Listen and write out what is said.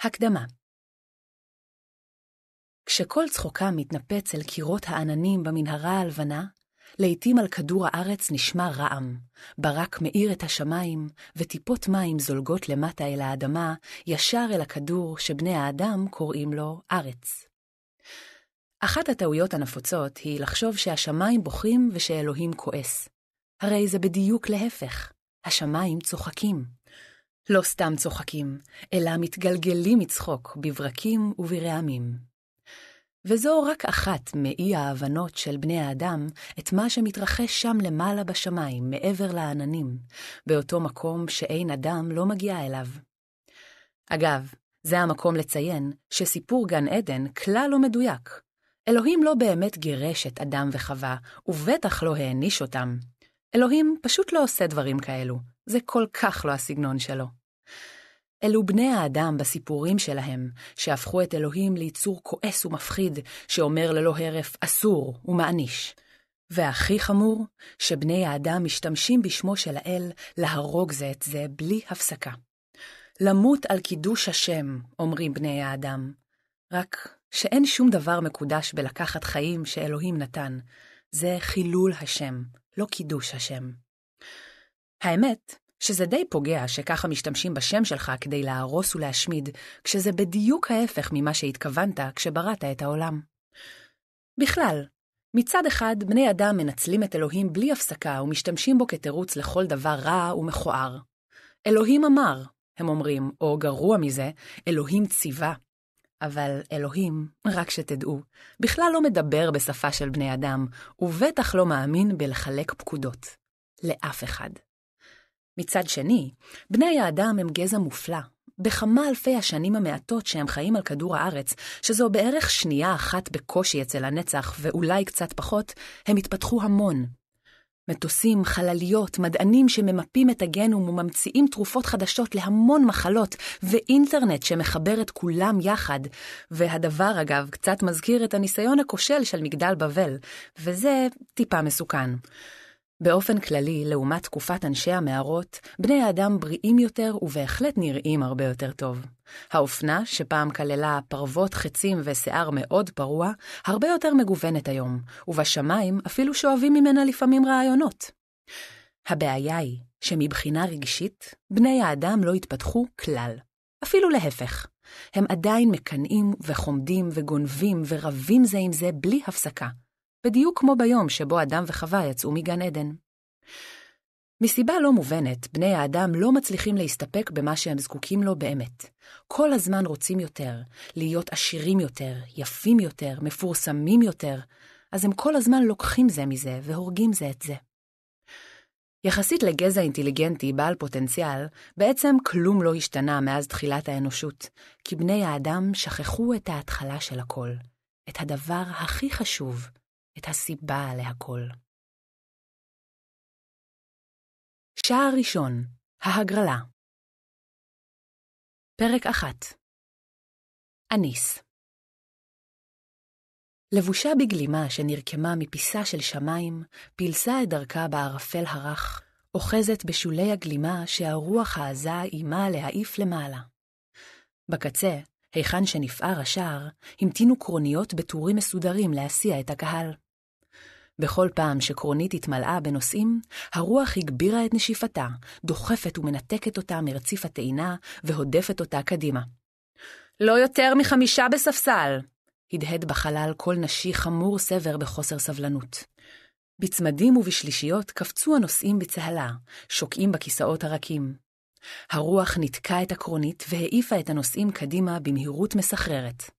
הקדמה כשכל צחוקה מתנפץ אל קירות העננים במנהרה הלבנה, לעתים על כדור הארץ נשמע רעם, ברק מאיר את השמיים, וטיפות מים זולגות למטה אל האדמה, ישר אל הכדור שבני האדם קוראים לו ארץ. אחת הטעויות הנפוצות היא לחשוב שהשמיים בוכים ושאלוהים כועס. הרי זה בדיוק להפך, השמיים צוחקים. לא סתם צוחקים, אלא מתגלגלים מצחוק בברקים וברעמים. וזו רק אחת מאי ההבנות של בני האדם את מה שמתרחש שם למעלה בשמיים, מעבר לעננים, באותו מקום שאין אדם לא מגיע אליו. אגב, זה המקום לציין שסיפור גן עדן כלל לא מדויק. אלוהים לא באמת גירש את אדם וחווה, ובטח לא העניש אותם. אלוהים פשוט לא עושה דברים כאלו, זה כל כך לא הסגנון שלו. אלו בני האדם בסיפורים שלהם, שהפכו את אלוהים ליצור כועס ומפחיד, שאומר ללא הרף אסור ומעניש. והכי חמור, שבני האדם משתמשים בשמו של האל להרוג זה את זה בלי הפסקה. למות על קידוש השם, אומרים בני האדם. רק שאין שום דבר מקודש בלקחת חיים שאלוהים נתן, זה חילול השם, לא קידוש השם. האמת, שזה די פוגע שככה משתמשים בשם שלך כדי להרוס ולהשמיד, כשזה בדיוק ההפך ממה שהתכוונת כשבראת את העולם. בכלל, מצד אחד, בני אדם מנצלים את אלוהים בלי הפסקה ומשתמשים בו כתירוץ לכל דבר רע ומכוער. אלוהים אמר, הם אומרים, או גרוע מזה, אלוהים ציווה. אבל אלוהים, רק שתדעו, בכלל לא מדבר בשפה של בני אדם, ובטח לא מאמין בלחלק פקודות. לאף אחד. מצד שני, בני האדם הם גזע מופלא, בכמה אלפי השנים המעטות שהם חיים על כדור הארץ, שזו בערך שנייה אחת בקושי אצל הנצח ואולי קצת פחות, הם התפתחו המון, מטוסים, חלליות, מדענים שממפים את הגנום וממציאים תרופות חדשות להמון מחלות, ואינטרנט שמחבר את כולם יחד. והדבר, אגב, קצת מזכיר את הניסיון הכושל של מגדל בבל, וזה טיפה מסוכן. באופן כללי, לעומת תקופת אנשי המערות, בני האדם בריאים יותר ובהחלט נראים הרבה יותר טוב. האופנה, שפעם כללה פרוות, חצים ושיער מאוד פרוע, הרבה יותר מגוונת היום, ובשמיים אפילו שואבים ממנה לפעמים רעיונות. הבעיה היא שמבחינה רגשית, בני האדם לא התפתחו כלל. אפילו להפך. הם עדיין מקנאים וחומדים וגונבים ורבים זה עם זה בלי הפסקה. בדיוק כמו ביום שבו אדם וחווה יצאו מגן עדן. מסיבה לא מובנת, בני האדם לא מצליחים להסתפק במה שהם זקוקים לו באמת. כל הזמן רוצים יותר, להיות עשירים יותר, יפים יותר, מפורסמים יותר, אז הם כל הזמן לוקחים זה מזה והורגים זה את זה. יחסית לגזע אינטליגנטי בעל פוטנציאל, בעצם כלום לא השתנה מאז תחילת האנושות, כי בני האדם שכחו את ההתחלה של הכל, את הדבר הכי חשוב, את הסיבה להכל. שער ראשון, ההגרלה. פרק אחת אניס לבושה בגלימה שנרקמה מפיסה של שמיים, פילסה את דרכה בערפל הרך, אוחזת בשולי הגלימה שהרוח העזה אימה להעיף למעלה. בקצה, היכן שנפער השער, המתינו קרוניות בטורים מסודרים להסיע את הקהל. בכל פעם שקרונית התמלאה בנושאים, הרוח הגבירה את נשיפתה, דוחפת ומנתקת אותה מרציף הטעינה, והודפת אותה קדימה. לא יותר מחמישה בספסל! הדהד בחלל קול נשי חמור סבר בחוסר סבלנות. בצמדים ובשלישיות קפצו הנוסעים בצהלה, שוקעים בכיסאות הרכים. הרוח ניתקה את הקרונית והעיפה את הנוסעים קדימה במהירות מסחררת.